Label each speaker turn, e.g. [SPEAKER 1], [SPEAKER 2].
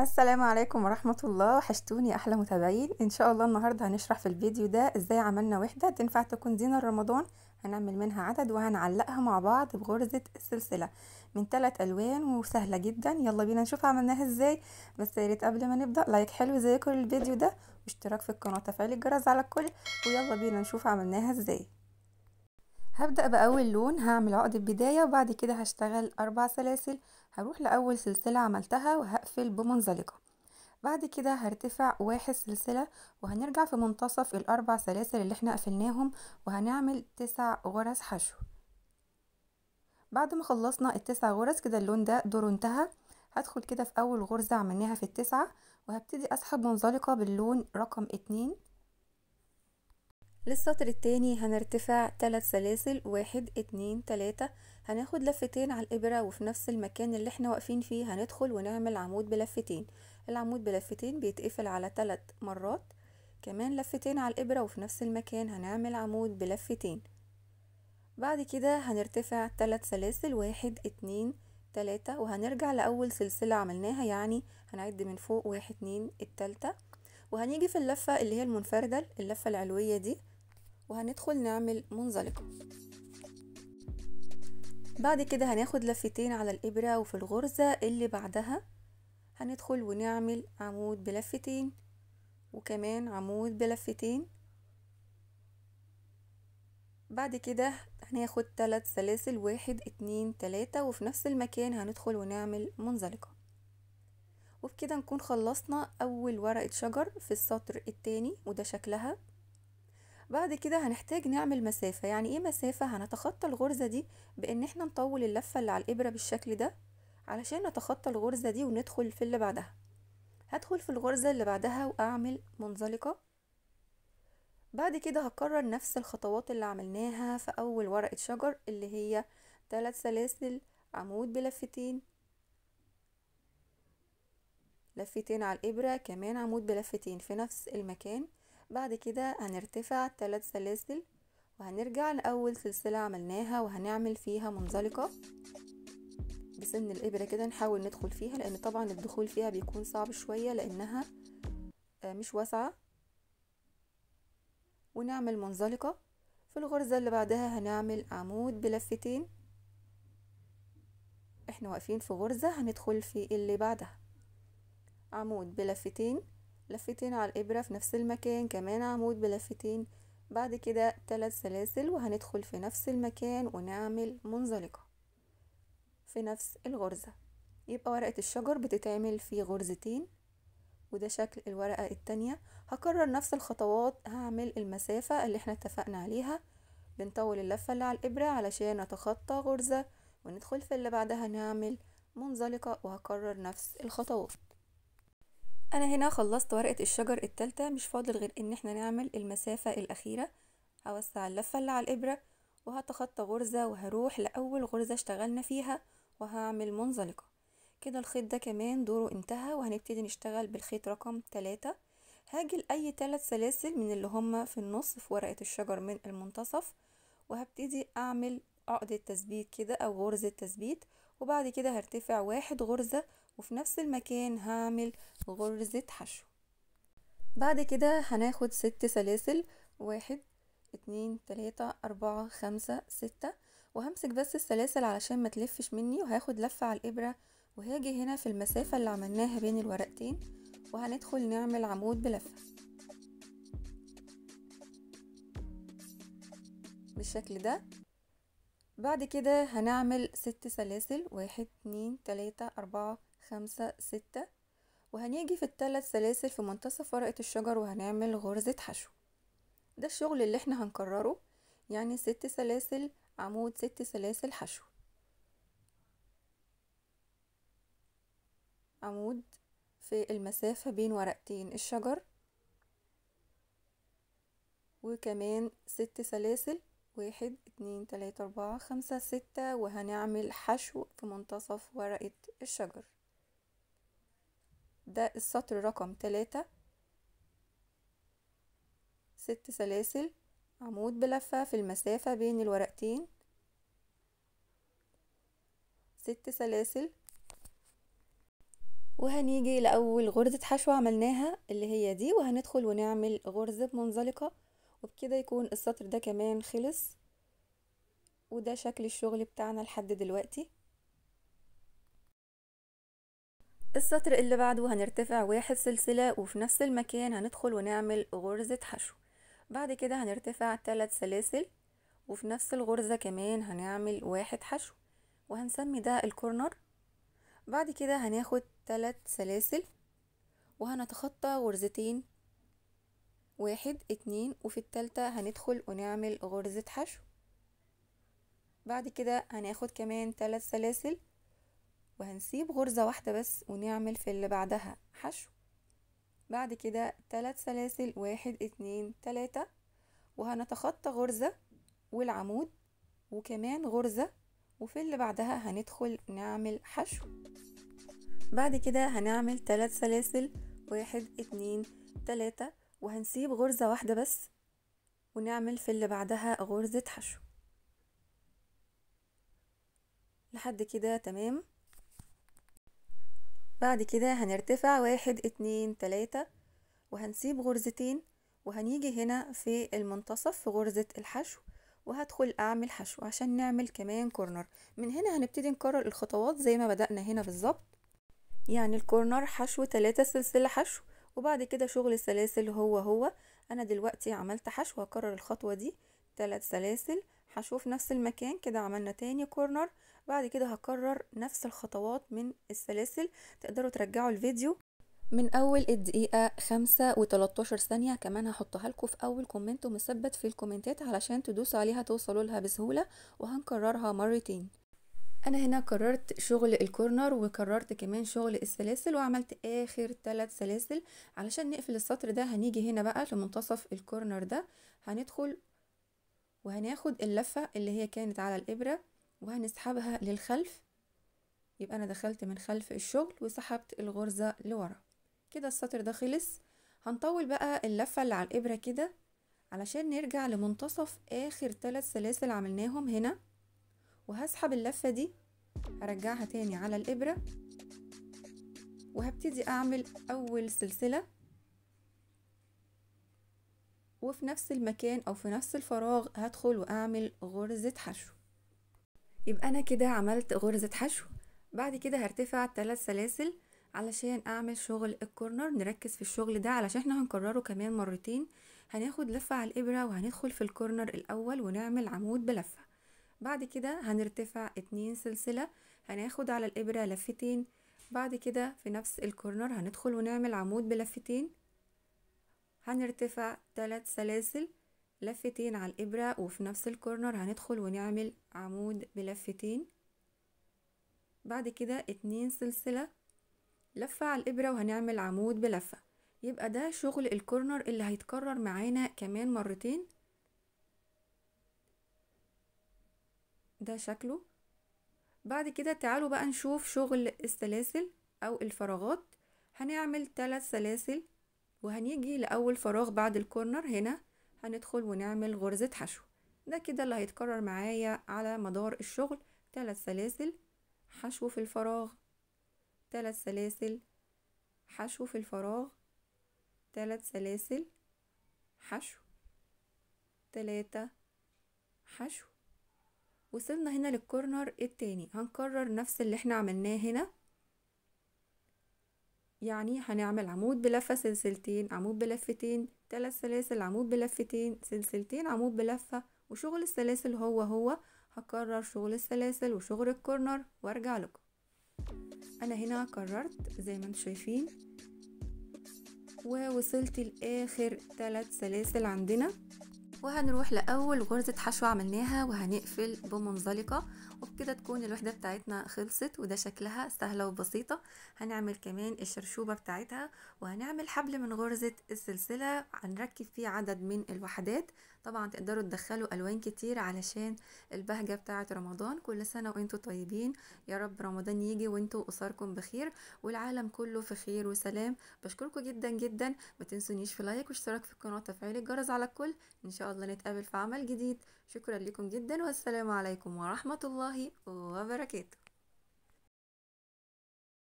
[SPEAKER 1] السلام عليكم ورحمة الله وحشتوني أحلى متابعين إن شاء الله النهاردة هنشرح في الفيديو ده إزاي عملنا وحدة تنفع تكون زينة رمضان هنعمل منها عدد وهنعلقها مع بعض بغرزة السلسلة من ثلاث ألوان وسهلة جدا يلا بينا نشوف عملناها إزاي بس يا ريت قبل ما نبدأ لايك حلو زي كل الفيديو ده واشتراك في القناة وتفعيل الجرس على الكل ويلا بينا نشوف عملناها إزاي هبدأ بأول لون هعمل عقدة بداية وبعد كده هشتغل أربع سلاسل هروح لأول سلسلة عملتها وهقفل بمنزلقة بعد كده هرتفع واحد سلسلة وهنرجع في منتصف الأربع سلاسل اللي احنا قفلناهم وهنعمل تسع غرز حشو بعد ما خلصنا التسع غرز كده اللون ده دوره انتهى هدخل كده في أول غرزة عملناها في التسعة وهبتدي أسحب منزلقة باللون رقم اتنين للسطر التاني هنرتفع ثلاث سلاسل واحد اتنين تلاتة هناخد لفتين على الإبرة وفي نفس المكان اللي احنا واقفين فيه هندخل ونعمل عمود بلفتين العمود بلفتين بيتقفل على ثلاث مرات كمان لفتين على الإبرة وفي نفس المكان هنعمل عمود بلفتين بعد كده هنرتفع ثلاث سلاسل واحد اتنين تلاتة وهنرجع لأول سلسلة عملناها يعني هنعد من فوق واحد اتنين التالتة وهنيجي في اللفة اللي هي المنفردة اللفة العلوية دي وهندخل نعمل منزلقة بعد كده هناخد لفتين على الإبرة وفي الغرزة اللي بعدها هندخل ونعمل عمود بلفتين وكمان عمود بلفتين بعد كده هناخد تلات سلاسل واحد اتنين تلاتة وفي نفس المكان هندخل ونعمل منزلقة وبكده نكون خلصنا أول ورقة شجر في السطر التاني وده شكلها بعد كده هنحتاج نعمل مسافة يعني ايه مسافة هنتخطى الغرزة دي بان احنا نطول اللفة اللي على الابرة بالشكل ده علشان نتخطى الغرزة دي وندخل في اللي بعدها هدخل في الغرزة اللي بعدها واعمل منزلقة بعد كده هكرر نفس الخطوات اللي عملناها في اول ورقة شجر اللي هي ثلاث سلاسل عمود بلفتين لفتين على الابرة كمان عمود بلفتين في نفس المكان بعد كده هنرتفع ثلاث سلاسل وهنرجع لأول سلسلة عملناها وهنعمل فيها منزلقة بسن الإبرة كده نحاول ندخل فيها لأن طبعا الدخول فيها بيكون صعب شوية لأنها آه، مش واسعة ونعمل منزلقة في الغرزة اللي بعدها هنعمل عمود بلفتين احنا واقفين في غرزة هندخل في اللي بعدها عمود بلفتين لفتين على الإبرة في نفس المكان كمان عمود بلفتين بعد كده ثلاث سلاسل وهندخل في نفس المكان ونعمل منزلقة في نفس الغرزة يبقى ورقة الشجر بتتعمل في غرزتين وده شكل الورقة التانية هكرر نفس الخطوات هعمل المسافة اللي احنا اتفقنا عليها بنطول اللفة اللي على الإبرة علشان نتخطى غرزة وندخل في اللي بعدها نعمل منزلقة وهكرر نفس الخطوات انا هنا خلصت ورقة الشجر التالتة مش فاضل غير ان احنا نعمل المسافة الاخيرة هوسع اللفة اللي على الابرة وهتخطى غرزة وهروح لأول غرزة اشتغلنا فيها وهعمل منزلقة كده الخيط ده كمان دوره انتهى وهنبتدي نشتغل بالخيط رقم تلاتة هاجي لأي تلات سلاسل من اللي هما في النص في ورقة الشجر من المنتصف وهبتدي أعمل عقدة تثبيت كده أو غرزة تثبيت وبعد كده هرتفع واحد غرزة وفي نفس المكان هعمل غرزة حشو بعد كده هناخد ست سلاسل واحد اتنين تلاتة اربعة خمسة ستة وهمسك بس السلاسل علشان ما تلفش مني وهاخد لفة على الابرة وهاجي هنا في المسافة اللي عملناها بين الورقتين وهندخل نعمل عمود بلفة بالشكل ده بعد كده هنعمل ست سلاسل واحد اتنين تلاتة اربعة خمسة ستة وهنيجي في الثلاث سلاسل في منتصف ورقة الشجر وهنعمل غرزة حشو ده الشغل اللي احنا هنكرره يعني ست سلاسل عمود ست سلاسل حشو عمود في المسافة بين ورقتين الشجر وكمان ست سلاسل واحد اتنين تلاتة اربعة خمسة ستة وهنعمل حشو في منتصف ورقة الشجر ده السطر رقم تلاتة ست سلاسل عمود بلفة في المسافة بين الورقتين ست سلاسل وهنيجي لأول غرزة حشو عملناها اللي هي دي وهندخل ونعمل غرزة منزلقة وبكده يكون السطر ده كمان خلص وده شكل الشغل بتاعنا لحد دلوقتي السطر اللي بعده هنرتفع واحد سلسلة وفي نفس المكان هندخل ونعمل غرزة حشو بعد كده هنرتفع تلات سلاسل وفي نفس الغرزة كمان هنعمل واحد حشو وهنسمي ده الكورنر بعد كده هناخد تلات سلاسل وهنتخطى غرزتين واحد اتنين وفي التالتة هندخل ونعمل غرزة حشو بعد كده هناخد كمان تلات سلاسل وهنسيب غرزة واحدة بس ونعمل في اللي بعدها حشو بعد كده تلات سلاسل واحد اتنين تلاتة وهنتخطى غرزة والعمود وكمان غرزة وفي اللي بعدها هندخل نعمل حشو بعد كده هنعمل تلات سلاسل واحد اتنين تلاتة وهنسيب غرزة واحدة بس ونعمل في اللي بعدها غرزة حشو لحد كده تمام بعد كده هنرتفع واحد اتنين تلاتة وهنسيب غرزتين وهنيجي هنا في المنتصف في غرزة الحشو وهدخل اعمل حشو عشان نعمل كمان كورنر من هنا هنبتدي نكرر الخطوات زي ما بدأنا هنا بالظبط يعني الكورنر حشو تلاتة سلسلة حشو وبعد كده شغل السلاسل هو هو انا دلوقتي عملت حشو هكرر الخطوة دي تلات سلاسل حشو في نفس المكان كده عملنا تاني كورنر بعد كده هكرر نفس الخطوات من السلاسل تقدروا ترجعوا الفيديو من اول الدقيقه خمسة وتلاتاشر ثانيه كمان هحطها لكم في اول كومنت ومثبت في الكومنتات علشان تدوسوا عليها توصلوا لها بسهوله وهنكررها مرتين انا هنا كررت شغل الكورنر وكررت كمان شغل السلاسل وعملت اخر ثلاث سلاسل علشان نقفل السطر ده هنيجي هنا بقى لمنتصف الكورنر ده هندخل وهناخد اللفه اللي هي كانت على الابره وهنسحبها للخلف يبقى أنا دخلت من خلف الشغل وسحبت الغرزة لورا كده السطر ده خلص هنطول بقى اللفة اللي على الإبرة كده علشان نرجع لمنتصف آخر ثلاث سلاسل عملناهم هنا وهسحب اللفة دي هرجعها تاني على الإبرة وهبتدي أعمل أول سلسلة وفي نفس المكان أو في نفس الفراغ هدخل وأعمل غرزة حشو يبقى أنا كده عملت غرزة حشو بعد كده هرتفع تلات سلاسل علشان أعمل شغل الكورنر نركز في الشغل ده علشان احنا هنكرره كمان مرتين هناخد لفة على الإبرة وهندخل في الكورنر الأول ونعمل عمود بلفة بعد كده هنرتفع اتنين سلسلة هناخد على الإبرة لفتين بعد كده في نفس الكورنر هندخل ونعمل عمود بلفتين هنرتفع تلات سلاسل لفتين على الإبرة وفي نفس الكورنر هندخل ونعمل عمود بلفتين بعد كده اتنين سلسلة لفة على الإبرة وهنعمل عمود بلفة يبقى ده شغل الكورنر اللي هيتكرر معانا كمان مرتين ده شكله بعد كده تعالوا بقى نشوف شغل السلاسل أو الفراغات هنعمل ثلاث سلاسل وهنيجي لأول فراغ بعد الكورنر هنا هندخل ونعمل غرزة حشو ده كده اللي هيتكرر معايا على مدار الشغل تلات سلاسل حشو في الفراغ تلات سلاسل حشو في الفراغ تلات سلاسل حشو تلاتة حشو وصلنا هنا للكورنر التاني هنكرر نفس اللي احنا عملناه هنا يعني هنعمل عمود بلفة سلسلتين عمود بلفتين ثلاث سلاسل عمود بلفتين سلسلتين عمود بلفة وشغل السلاسل هو هو هكرر شغل السلاسل وشغل الكورنر وارجع لكم انا هنا كررت زي ما انتم شايفين ووصلت لاخر ثلاث سلاسل عندنا وهنروح لأول غرزة حشو عملناها وهنقفل بمنزلقة وبكده تكون الوحدة بتاعتنا خلصت وده شكلها سهلة وبسيطة هنعمل كمان الشرشوبة بتاعتها وهنعمل حبل من غرزة السلسلة هنركب فيه عدد من الوحدات طبعا تقدروا تدخلوا الوان كتير علشان البهجه بتاعه رمضان كل سنه وانتم طيبين يا رب رمضان يجي وانتم واسركم بخير والعالم كله في خير وسلام بشكركم جدا جدا ما تنسونيش في لايك واشتراك في القناه وتفعيل الجرس على الكل ان شاء الله نتقابل في عمل جديد شكرا لكم جدا والسلام عليكم ورحمه الله وبركاته